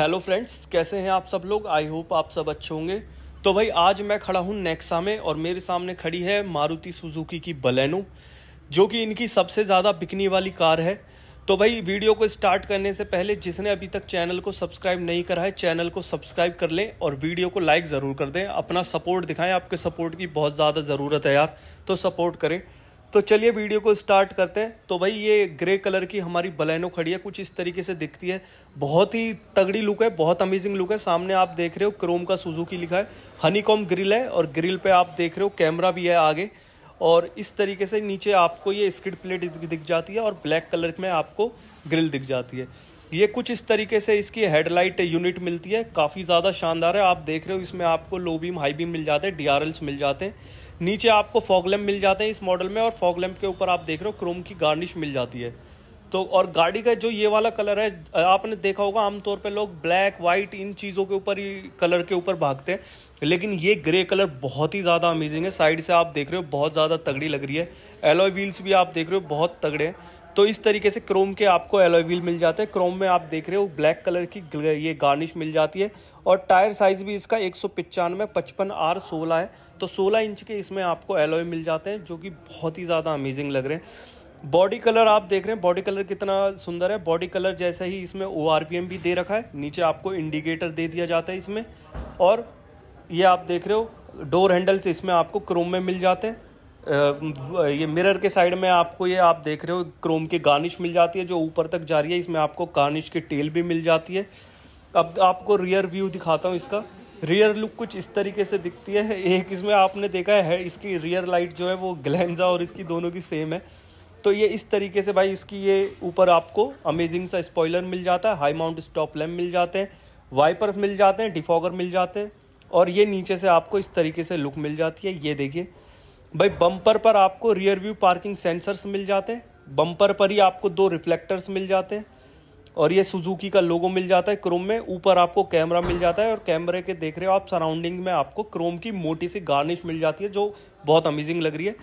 hello friends कैसे हैं आप सब लोग आई होप आप सब अच्छे होंगे तो भाई आज मैं खड़ा हूँ नेक्सा में और मेरे सामने खड़ी है मारुति सुजुकी की बलेनो जो कि इनकी सबसे ज़्यादा बिकने वाली कार है तो भाई वीडियो को स्टार्ट करने से पहले जिसने अभी तक चैनल को सब्सक्राइब नहीं करा है चैनल को सब्सक्राइब कर लें और वीडियो को लाइक ज़रूर कर दें अपना सपोर्ट दिखाएं आपके सपोर्ट की बहुत ज़्यादा ज़रूरत है यार तो सपोर्ट करें तो चलिए वीडियो को स्टार्ट करते हैं तो भाई ये ग्रे कलर की हमारी बलैनो खड़ी है कुछ इस तरीके से दिखती है बहुत ही तगड़ी लुक है बहुत अमेजिंग लुक है सामने आप देख रहे हो क्रोम का सुजुकी लिखा है हनी कॉम ग्रिल है और ग्रिल पे आप देख रहे हो कैमरा भी है आगे और इस तरीके से नीचे आपको ये स्किड प्लेट दिख जाती है और ब्लैक कलर में आपको ग्रिल दिख जाती है ये कुछ इस तरीके से इसकी हेडलाइट यूनिट मिलती है काफ़ी ज़्यादा शानदार है आप देख रहे हो इसमें आपको लो बीम हाई बीम मिल जाते हैं डी मिल जाते हैं नीचे आपको फॉगलैम्प मिल जाते हैं इस मॉडल में और फॉगलैम्प के ऊपर आप देख रहे हो क्रोम की गार्निश मिल जाती है तो और गाड़ी का जो ये वाला कलर है आपने देखा होगा आमतौर पर लोग ब्लैक वाइट इन चीज़ों के ऊपर ही कलर के ऊपर भागते हैं लेकिन ये ग्रे कलर बहुत ही ज़्यादा अमेजिंग है साइड से आप देख रहे हो बहुत ज़्यादा तगड़ी लग रही है एलोई व्हील्स भी आप देख रहे हो बहुत तगड़े हैं तो इस तरीके से क्रोम के आपको एलोई व्हील मिल जाते हैं क्रोम में आप देख रहे हो ब्लैक कलर की ये गार्निश मिल जाती है और टायर साइज़ भी इसका एक सौ पचानवे पचपन आर सोलह है तो सोलह इंच के इसमें आपको एलोई मिल जाते हैं जो कि बहुत ही ज़्यादा अमेजिंग लग रहे हैं बॉडी कलर आप देख रहे हैं बॉडी कलर कितना सुंदर है बॉडी कलर जैसा ही इसमें ओ भी दे रखा है नीचे आपको इंडिकेटर दे दिया जाता है इसमें और ये आप देख रहे हो डोर हैंडल्स इसमें आपको क्रोम में मिल जाते हैं ये मिरर के साइड में आपको ये आप देख रहे हो क्रोम की गार्निश मिल जाती है जो ऊपर तक जा रही है इसमें आपको गार्निश की टेल भी मिल जाती है अब आपको रियर व्यू दिखाता हूँ इसका रियर लुक कुछ इस तरीके से दिखती है एक इसमें आपने देखा है इसकी रियर लाइट जो है वो ग्लैंजा और इसकी दोनों की सेम है तो ये इस तरीके से भाई इसकी ये ऊपर आपको अमेजिंग सा स्पॉयलर मिल जाता है हाई माउंट स्टॉप लैम्प मिल जाते हैं वाइपर मिल जाते हैं डिफॉगर मिल जाते हैं और ये नीचे से आपको इस तरीके से लुक मिल जाती है ये देखिए भाई बम्पर पर आपको रियर व्यू पार्किंग सेंसर्स मिल जाते हैं बम्पर पर ही आपको दो रिफ्लेक्टर्स मिल जाते हैं और ये सुजुकी का लोगो मिल जाता है क्रोम में ऊपर आपको कैमरा मिल जाता है और कैमरे के देख रहे हो आप सराउंडिंग में आपको क्रोम की मोटी सी गार्निश मिल जाती है जो बहुत अमेजिंग लग रही है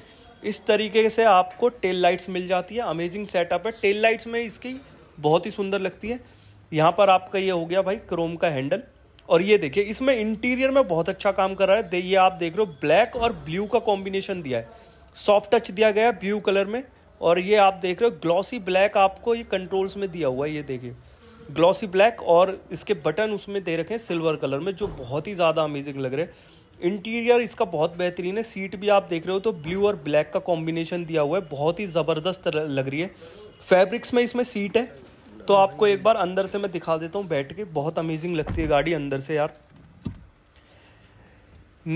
इस तरीके से आपको टेल लाइट्स मिल जाती है अमेजिंग सेटअप है टेल लाइट्स में इसकी बहुत ही सुंदर लगती है यहाँ पर आपका ये हो गया भाई क्रोम का हैंडल और ये देखिए इसमें इंटीरियर में बहुत अच्छा काम कर रहा है ये आप देख रहे हो ब्लैक और ब्लू का कॉम्बिनेशन दिया है सॉफ्ट टच दिया गया है ब्लू कलर में और ये आप देख रहे हो ग्लॉसी ब्लैक आपको ये कंट्रोल्स में दिया हुआ है ये देखिए ग्लॉसी ब्लैक और इसके बटन उसमें दे रखे हैं सिल्वर कलर में जो बहुत ही ज़्यादा अमेजिंग लग रहे हैं इंटीरियर इसका बहुत बेहतरीन है सीट भी आप देख रहे हो तो ब्लू और ब्लैक का कॉम्बिनेशन दिया हुआ है बहुत ही ज़बरदस्त लग रही है फैब्रिक्स में इसमें सीट है तो आपको एक बार अंदर से मैं दिखा देता हूँ बैठ के बहुत अमेजिंग लगती है गाड़ी अंदर से यार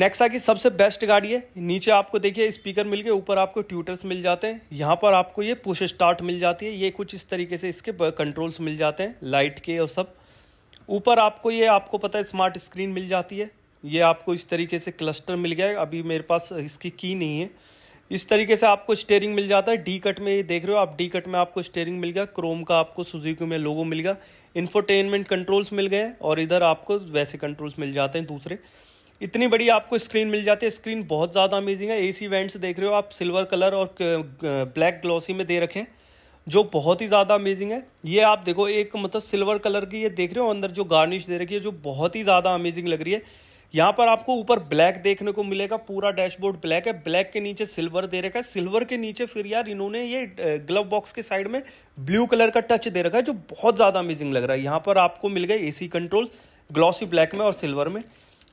नेक्सा की सबसे बेस्ट गाड़ी है नीचे आपको देखिए स्पीकर मिल गए ऊपर आपको ट्यूटर्स मिल जाते हैं यहाँ पर आपको ये पुश स्टार्ट मिल जाती है ये कुछ इस तरीके से इसके कंट्रोल्स मिल जाते हैं लाइट के और सब ऊपर आपको ये आपको पता है स्मार्ट स्क्रीन मिल जाती है ये आपको इस तरीके से क्लस्टर मिल गया है अभी मेरे पास इसकी की नहीं है इस तरीके से आपको स्टेयरिंग मिल जाता है डी कट में ये देख रहे हो आप डी कट में आपको स्टेयरिंग मिल गया क्रोम का आपको सुजुकी में लोगो मिल गया इन्फोटेनमेंट कंट्रोल्स मिल गए और इधर आपको वैसे कंट्रोल्स मिल जाते हैं दूसरे इतनी बड़ी आपको स्क्रीन मिल जाती है स्क्रीन बहुत ज़्यादा अमेजिंग है एसी वेंट्स देख रहे हो आप सिल्वर कलर और ब्लैक ग्लॉसी में दे रखें जो बहुत ही ज़्यादा अमेजिंग है ये आप देखो एक मतलब सिल्वर कलर की ये देख रहे हो अंदर जो गार्निश दे रखी है जो बहुत ही ज़्यादा अमेजिंग लग रही है यहाँ पर आपको ऊपर ब्लैक देखने को मिलेगा पूरा डैशबोर्ड ब्लैक है ब्लैक के नीचे सिल्वर दे रखा है सिल्वर के नीचे फिर यार इन्होंने ये ग्लव बॉक्स के साइड में ब्लू कलर का टच दे रखा है जो बहुत ज़्यादा अमेजिंग लग रहा है यहाँ पर आपको मिल गए एसी कंट्रोल्स ग्लॉसी ब्लैक में और सिल्वर में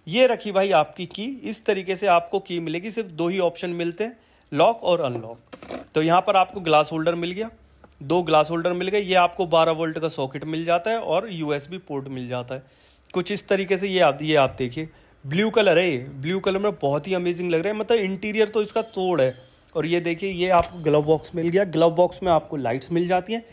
ये रखी भाई आपकी की इस तरीके से आपको की मिलेगी सिर्फ दो ही ऑप्शन मिलते हैं लॉक और अनलॉक तो यहाँ पर आपको ग्लास होल्डर मिल गया दो ग्लास होल्डर मिल गए ये आपको 12 वोल्ट का सॉकेट मिल जाता है और यूएसबी पोर्ट मिल जाता है कुछ इस तरीके से ये आप ये आप देखिए ब्लू कलर है ये ब्लू कलर में बहुत ही अमेजिंग लग रहा है मतलब इंटीरियर तो इसका तोड़ है और ये देखिए ये आपको ग्लव बॉक्स मिल गया ग्लव बॉक्स में आपको लाइट्स मिल जाती हैं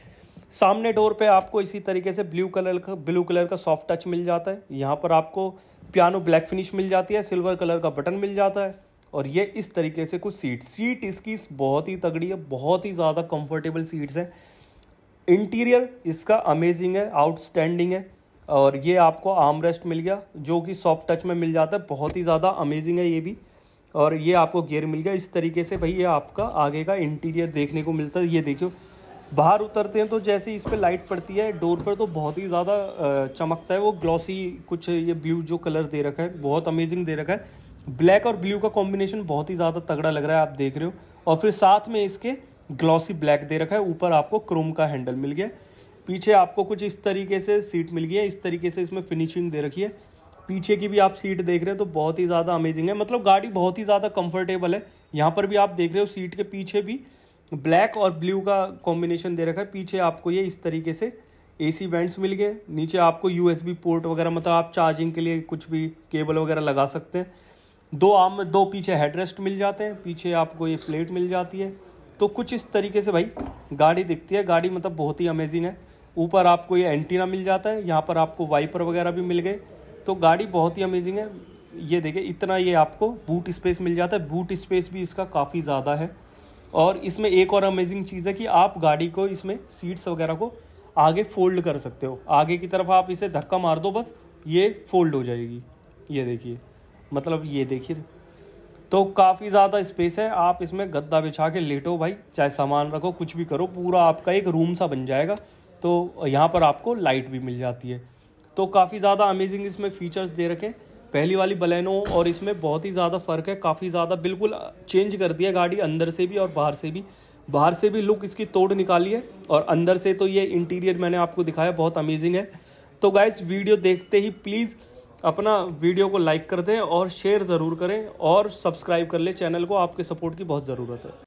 सामने डोर पे आपको इसी तरीके से ब्लू कलर का ब्लू कलर का सॉफ्ट टच मिल जाता है यहाँ पर आपको पियानो ब्लैक फिनिश मिल जाती है सिल्वर कलर का बटन मिल जाता है और ये इस तरीके से कुछ सीट सीट इसकी बहुत ही तगड़ी है बहुत ही ज़्यादा कम्फर्टेबल सीट्स हैं इंटीरियर इसका अमेजिंग है आउटस्टैंडिंग है और ये आपको आर्म रेस्ट मिल गया जो कि सॉफ्ट टच में मिल जाता है बहुत ही ज़्यादा अमेजिंग है ये भी और ये आपको गियर मिल गया इस तरीके से भाई ये आपका आगे का इंटीरियर देखने को मिलता है ये देखियो बाहर उतरते हैं तो जैसे इस पर लाइट पड़ती है डोर पर तो बहुत ही ज़्यादा चमकता है वो ग्लॉसी कुछ ये ब्लू जो कलर दे रखा है बहुत अमेजिंग दे रखा है ब्लैक और ब्लू का कॉम्बिनेशन बहुत ही ज़्यादा तगड़ा लग रहा है आप देख रहे हो और फिर साथ में इसके ग्लॉसी ब्लैक दे रखा है ऊपर आपको क्रोम का हैंडल मिल गया पीछे आपको कुछ इस तरीके से सीट मिल गई है इस तरीके से इसमें फिनिशिंग दे रखी है पीछे की भी आप सीट देख रहे हैं तो बहुत ही ज़्यादा अमेजिंग है मतलब गाड़ी बहुत ही ज़्यादा कंफर्टेबल है यहाँ पर भी आप देख रहे हो सीट के पीछे भी ब्लैक और ब्लू का कॉम्बिनेशन दे रखा है पीछे आपको ये इस तरीके से ए सी वेंट्स मिल गए नीचे आपको यू एस बी पोर्ट वगैरह मतलब आप चार्जिंग के लिए कुछ भी केबल वगैरह लगा सकते हैं दो आम दो पीछे हेडरेस्ट मिल जाते हैं पीछे आपको ये प्लेट मिल जाती है तो कुछ इस तरीके से भाई गाड़ी दिखती है गाड़ी मतलब बहुत ही अमेजिंग है ऊपर आपको ये एंटीना मिल जाता है यहाँ पर आपको वाइपर वगैरह भी मिल गए तो गाड़ी बहुत ही अमेजिंग है ये देखिए इतना ये आपको बूट स्पेस मिल जाता है बूट स्पेस भी इसका काफ़ी ज़्यादा है और इसमें एक और अमेजिंग चीज़ है कि आप गाड़ी को इसमें सीट्स वगैरह को आगे फोल्ड कर सकते हो आगे की तरफ आप इसे धक्का मार दो बस ये फोल्ड हो जाएगी ये देखिए मतलब ये देखिए तो काफ़ी ज़्यादा स्पेस है आप इसमें गद्दा बिछा के लेटो भाई चाहे सामान रखो कुछ भी करो पूरा आपका एक रूम सा बन जाएगा तो यहाँ पर आपको लाइट भी मिल जाती है तो काफ़ी ज़्यादा अमेजिंग इसमें फीचर्स दे रखे पहली वाली बलेनो और इसमें बहुत ही ज़्यादा फ़र्क है काफ़ी ज़्यादा बिल्कुल चेंज कर दिया गाड़ी अंदर से भी और बाहर से भी बाहर से भी लुक इसकी तोड़ निकाली है और अंदर से तो ये इंटीरियर मैंने आपको दिखाया बहुत अमेजिंग है तो गाइस वीडियो देखते ही प्लीज़ अपना वीडियो को लाइक कर दें और शेयर ज़रूर करें और सब्सक्राइब कर लें चैनल को आपके सपोर्ट की बहुत ज़रूरत है